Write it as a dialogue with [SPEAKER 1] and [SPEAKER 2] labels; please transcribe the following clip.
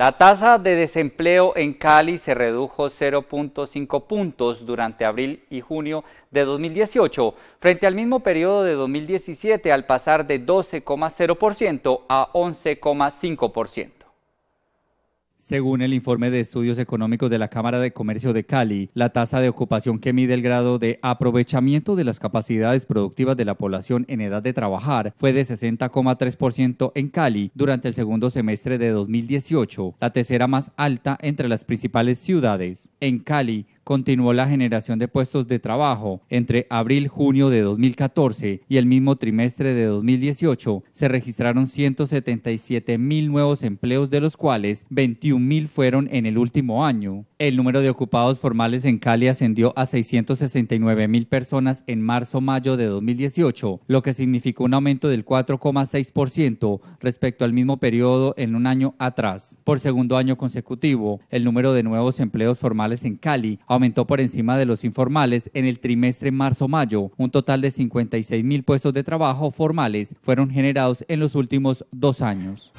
[SPEAKER 1] La tasa de desempleo en Cali se redujo 0.5 puntos durante abril y junio de 2018, frente al mismo periodo de 2017 al pasar de 12,0% a 11,5%. Según el informe de estudios económicos de la Cámara de Comercio de Cali, la tasa de ocupación que mide el grado de aprovechamiento de las capacidades productivas de la población en edad de trabajar fue de 60,3% en Cali durante el segundo semestre de 2018, la tercera más alta entre las principales ciudades. En Cali, continuó la generación de puestos de trabajo. Entre abril-junio de 2014 y el mismo trimestre de 2018 se registraron 177 mil nuevos empleos, de los cuales 21.000 fueron en el último año. El número de ocupados formales en Cali ascendió a 669 mil personas en marzo-mayo de 2018, lo que significó un aumento del 4,6% respecto al mismo periodo en un año atrás. Por segundo año consecutivo, el número de nuevos empleos formales en Cali aumentó por encima de los informales en el trimestre marzo-mayo. Un total de 56 mil puestos de trabajo formales fueron generados en los últimos dos años.